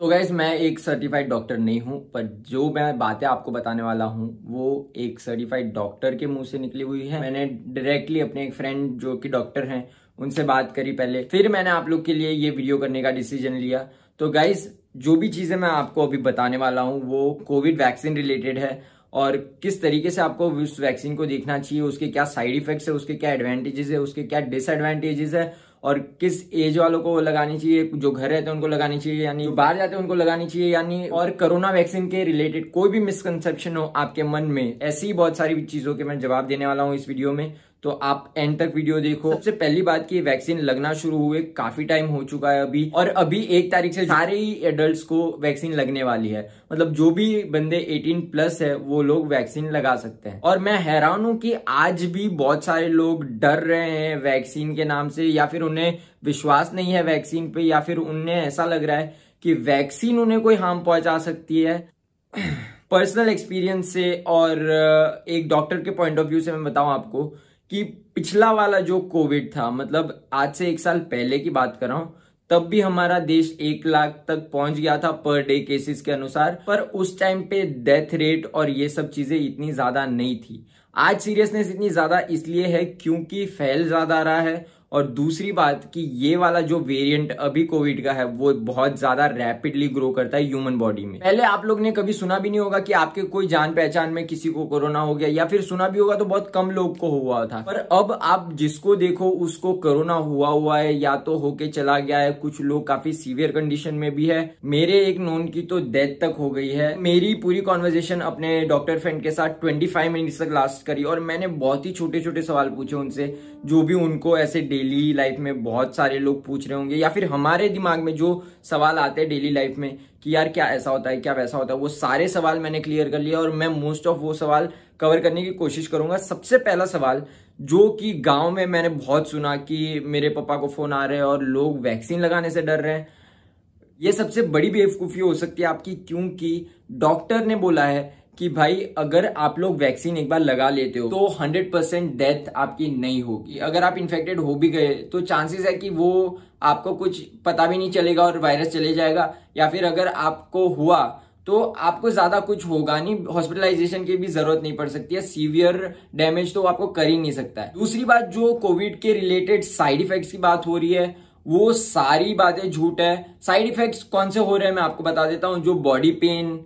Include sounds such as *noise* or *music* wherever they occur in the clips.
तो गैस मैं एक सर्टिफाइड डॉक्टर नहीं हूं पर जो मैं बातें आपको बताने वाला हूँ वो एक सर्टिफाइड डॉक्टर के मुंह से निकली हुई है मैंने डायरेक्टली अपने एक फ्रेंड जो कि डॉक्टर हैं उनसे बात करी पहले फिर मैंने आप लोग के लिए ये वीडियो करने का डिसीजन लिया तो गाइज जो भी चीज़ें मैं आपको अभी बताने वाला हूँ वो कोविड वैक्सीन रिलेटेड है और किस तरीके से आपको उस वैक्सीन को देखना चाहिए उसके क्या साइड इफेक्ट्स है उसके क्या एडवांटेजेस है उसके क्या डिसएडवांटेजेस है और किस एज वालों को लगानी चाहिए जो घर रहते हैं उनको लगानी चाहिए यानी जो बाहर जाते हैं उनको लगानी चाहिए यानी और कोरोना वैक्सीन के रिलेटेड कोई भी मिसकनसेप्शन हो आपके मन में ऐसी बहुत सारी चीज़ों के मैं जवाब देने वाला हूँ इस वीडियो में तो आप एंड तक वीडियो देखो सबसे पहली बात की वैक्सीन लगना शुरू हुए काफी टाइम हो चुका है अभी और अभी एक तारीख से सारे ही एडल्ट को वैक्सीन लगने वाली है मतलब जो भी बंदे 18 प्लस है वो लोग वैक्सीन लगा सकते हैं और मैं हैरान हूं कि आज भी बहुत सारे लोग डर रहे हैं वैक्सीन के नाम से या फिर उन्हें विश्वास नहीं है वैक्सीन पे या फिर उन्हें ऐसा लग रहा है कि वैक्सीन उन्हें कोई हार्म पहुंचा सकती है पर्सनल *clears throat* एक्सपीरियंस से और एक डॉक्टर के पॉइंट ऑफ व्यू से मैं बताऊं आपको कि पिछला वाला जो कोविड था मतलब आज से एक साल पहले की बात कर रहा हूं तब भी हमारा देश एक लाख तक पहुंच गया था पर डे केसेस के अनुसार पर उस टाइम पे डेथ रेट और ये सब चीजें इतनी ज्यादा नहीं थी आज सीरियसनेस इतनी ज्यादा इसलिए है क्योंकि फैल ज्यादा रहा है और दूसरी बात कि ये वाला जो वेरिएंट अभी कोविड का है वो बहुत ज्यादा रैपिडली ग्रो करता है ह्यूमन बॉडी में पहले आप लोग ने कभी सुना भी नहीं होगा कि आपके कोई जान पहचान में किसी को कोरोना हो गया या फिर सुना भी होगा तो बहुत कम लोग को हुआ था पर अब आप जिसको देखो उसको कोरोना हुआ हुआ है या तो होके चला गया है कुछ लोग काफी सीवियर कंडीशन में भी है मेरे एक नोन की तो डेथ तक हो गई है मेरी पूरी कॉन्वर्जेशन अपने डॉक्टर फ्रेंड के साथ ट्वेंटी मिनट्स तक लास्ट करी और मैंने बहुत ही छोटे छोटे सवाल पूछे उनसे जो भी उनको ऐसे डेली लाइफ में बहुत सारे लोग पूछ रहे होंगे या फिर हमारे दिमाग में जो सवाल आते हैं डेली लाइफ में कि यार क्या ऐसा होता है क्या वैसा होता है वो सारे सवाल मैंने क्लियर कर लिया और मैं मोस्ट ऑफ वो सवाल कवर करने की कोशिश करूंगा सबसे पहला सवाल जो कि गांव में मैंने बहुत सुना कि मेरे पापा को फोन आ रहे हैं और लोग वैक्सीन लगाने से डर रहे हैं ये सबसे बड़ी बेवकूफ़ी हो सकती है आपकी क्योंकि डॉक्टर ने बोला है कि भाई अगर आप लोग वैक्सीन एक बार लगा लेते हो तो 100 परसेंट डेथ आपकी नहीं होगी अगर आप इन्फेक्टेड हो भी गए तो चांसेस है कि वो आपको कुछ पता भी नहीं चलेगा और वायरस चले जाएगा या फिर अगर आपको हुआ तो आपको ज़्यादा कुछ होगा नहीं हॉस्पिटलाइजेशन की भी ज़रूरत नहीं पड़ सकती है सीवियर डैमेज तो आपको कर ही नहीं सकता है दूसरी बात जो कोविड के रिलेटेड साइड इफेक्ट्स की बात हो रही है वो सारी बातें झूठ है साइड इफेक्ट्स कौन से हो रहे हैं मैं आपको बता देता हूँ जो बॉडी पेन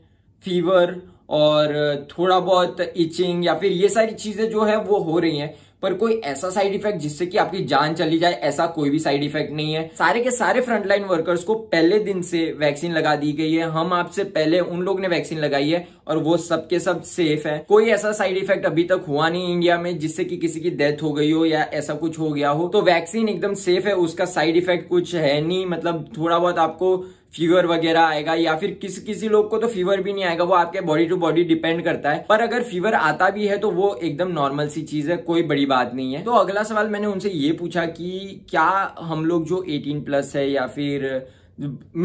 फीवर और थोड़ा बहुत इचिंग या फिर ये सारी चीज़ें जो है वो हो रही हैं पर कोई ऐसा साइड इफेक्ट जिससे कि आपकी जान चली जाए ऐसा कोई भी साइड इफेक्ट नहीं है सारे के सारे फ्रंटलाइन वर्कर्स को पहले दिन से वैक्सीन लगा दी गई है हम आपसे पहले उन लोग ने वैक्सीन लगाई है और वो सबके सब सेफ है कोई ऐसा साइड इफेक्ट अभी तक हुआ नहीं इंडिया में जिससे कि किसी की डेथ हो गई हो या ऐसा कुछ हो गया हो तो वैक्सीन एकदम सेफ है उसका साइड इफेक्ट कुछ है नहीं मतलब थोड़ा बहुत आपको फीवर वगैरह आएगा या फिर किसी किसी लोग को तो फीवर भी नहीं आएगा वो आपके बॉडी टू बॉडी डिपेंड करता है पर अगर फीवर आता भी है तो वो एकदम नॉर्मल सी चीज है कोई बड़ी बात नहीं है तो अगला सवाल मैंने उनसे ये पूछा कि क्या हम लोग जो 18 प्लस है या फिर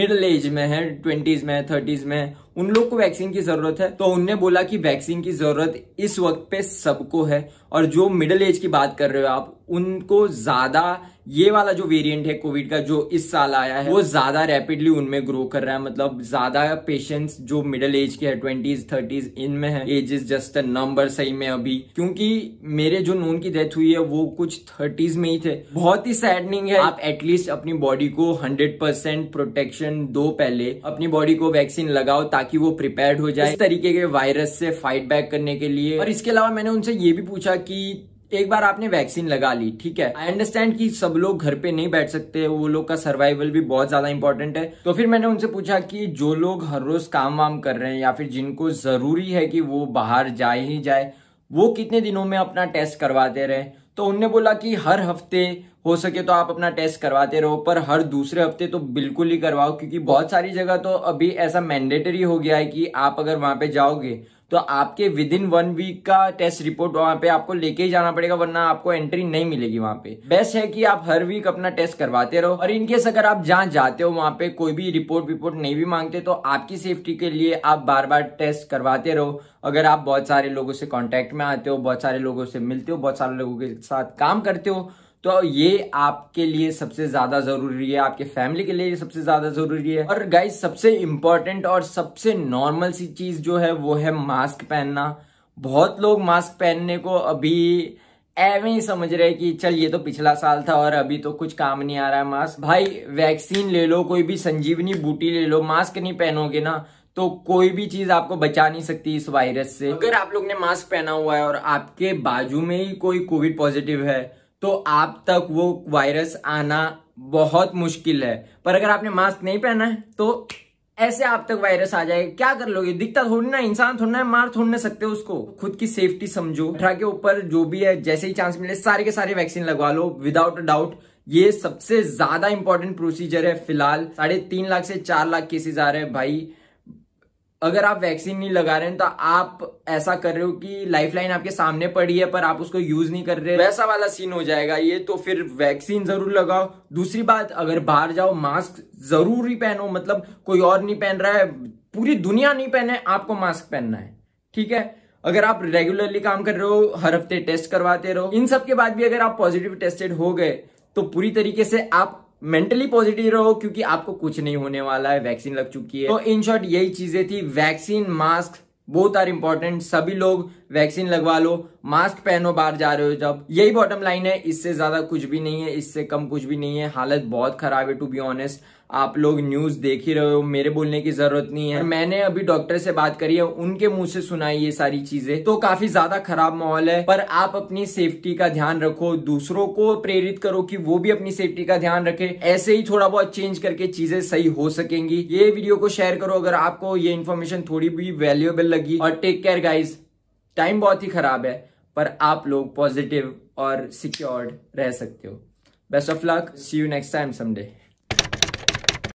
मिडिल एज में है ट्वेंटीज में थर्टीज में उन लोग को वैक्सीन की जरूरत है तो उनने बोला कि वैक्सीन की जरूरत इस वक्त पे सबको है और जो मिडिल एज की बात कर रहे हो आप उनको ज्यादा ये वाला जो वेरिएंट है कोविड का जो इस साल आया है वो ज्यादा रैपिडली उनमें ग्रो कर रहा है मतलब ज्यादा पेशेंट्स जो मिडिल एज के है ट्वेंटीज थर्टीज इनमें है age is just a number सही में अभी क्योंकि मेरे जो नून की डेथ हुई है वो कुछ थर्टीज में ही थे बहुत ही सैडनिंग है आप एटलीस्ट अपनी बॉडी को हंड्रेड परसेंट प्रोटेक्शन दो पहले अपनी बॉडी को वैक्सीन लगाओ ताकि ताकि वो प्रिपेयर हो जाए इस तरीके के वायरस से फाइट बैक करने के लिए और इसके अलावा मैंने उनसे ये भी पूछा कि एक बार आपने वैक्सीन लगा ली ठीक है आई अंडरस्टैंड कि सब लोग घर पे नहीं बैठ सकते वो लोग का सर्वाइवल भी बहुत ज्यादा इंपॉर्टेंट है तो फिर मैंने उनसे पूछा कि जो लोग हर रोज काम वाम कर रहे हैं या फिर जिनको जरूरी है कि वो बाहर जाए ही जाए वो कितने दिनों में अपना टेस्ट करवाते रहे तो उनने बोला कि हर हफ्ते हो सके तो आप अपना टेस्ट करवाते रहो पर हर दूसरे हफ्ते तो बिल्कुल ही करवाओ क्योंकि बहुत सारी जगह तो अभी ऐसा मैंडेटरी हो गया है कि आप अगर वहाँ पे जाओगे तो आपके विद इन वन वीक का टेस्ट रिपोर्ट वहां पे आपको लेके ही जाना पड़ेगा वरना आपको एंट्री नहीं मिलेगी वहां पे बेस्ट है कि आप हर वीक अपना टेस्ट करवाते रहो और इनकेस अगर आप जहां जाते हो वहां पे कोई भी रिपोर्ट विपोर्ट नहीं भी मांगते तो आपकी सेफ्टी के लिए आप बार बार टेस्ट करवाते रहो अगर आप बहुत सारे लोगों से कॉन्टेक्ट में आते हो बहुत सारे लोगों से मिलते हो बहुत सारे लोगों के साथ काम करते हो तो ये आपके लिए सबसे ज्यादा जरूरी है आपके फैमिली के लिए सबसे ज्यादा जरूरी है और गाइस सबसे इंपॉर्टेंट और सबसे नॉर्मल सी चीज जो है वो है मास्क पहनना बहुत लोग मास्क पहनने को अभी एवं ही समझ रहे कि चल ये तो पिछला साल था और अभी तो कुछ काम नहीं आ रहा है मास्क भाई वैक्सीन ले लो कोई भी संजीवनी बूटी ले लो मास्क नहीं पहनोगे ना तो कोई भी चीज आपको बचा नहीं सकती इस वायरस से अगर आप लोग ने मास्क पहना हुआ है और आपके बाजू में ही कोई कोविड पॉजिटिव है तो आप तक वो वायरस आना बहुत मुश्किल है पर अगर आपने मास्क नहीं पहना है तो ऐसे आप तक वायरस आ जाएगा क्या कर लोगे दिखता थोड़ी ना इंसान थोड़ा है मार थोड़ा सकते सकते उसको खुद की सेफ्टी समझो अठारह के ऊपर जो भी है जैसे ही चांस मिले सारे के सारे वैक्सीन लगवा लो विदाउट डाउट ये सबसे ज्यादा इंपॉर्टेंट प्रोसीजर है फिलहाल साढ़े तीन लाख से चार लाख केसेस आ रहे हैं भाई अगर आप वैक्सीन नहीं लगा रहे हैं तो आप ऐसा कर रहे हो कि लाइफलाइन आपके सामने पड़ी है पर आप उसको यूज नहीं कर रहे वैसा वाला सीन हो जाएगा ये तो फिर वैक्सीन जरूर लगाओ दूसरी बात अगर बाहर जाओ मास्क जरूर ही पहनो मतलब कोई और नहीं पहन रहा है पूरी दुनिया नहीं पहने आपको मास्क पहनना है ठीक है अगर आप रेगुलरली काम कर रहे हो हर हफ्ते टेस्ट करवाते रहो इन सब के बाद भी अगर आप पॉजिटिव टेस्टेड हो गए तो पूरी तरीके से आप मेंटली पॉजिटिव रहो क्योंकि आपको कुछ नहीं होने वाला है वैक्सीन लग चुकी है तो इन शॉर्ट यही चीजें थी वैक्सीन मास्क बहुत आर इंपॉर्टेंट सभी लोग वैक्सीन लगवा लो मास्क पहनो बाहर जा रहे हो जब यही बॉटम लाइन है इससे ज्यादा कुछ भी नहीं है इससे कम कुछ भी नहीं है हालत बहुत खराब है टू बी ऑनेस्ट आप लोग न्यूज देख ही रहे हो मेरे बोलने की जरूरत नहीं है मैंने अभी डॉक्टर से बात करी है उनके मुंह से सुनाई ये सारी चीजें तो काफी ज्यादा खराब माहौल है पर आप अपनी सेफ्टी का ध्यान रखो दूसरों को प्रेरित करो कि वो भी अपनी सेफ्टी का ध्यान रखे ऐसे ही थोड़ा बहुत चेंज करके चीजें सही हो सकेंगी ये वीडियो को शेयर करो अगर आपको ये इन्फॉर्मेशन थोड़ी भी वैल्यूएबल लगी और टेक केयर गाइज टाइम बहुत ही खराब है पर आप लोग पॉजिटिव और सिक्योर्ड रह सकते हो best of luck see you next time someday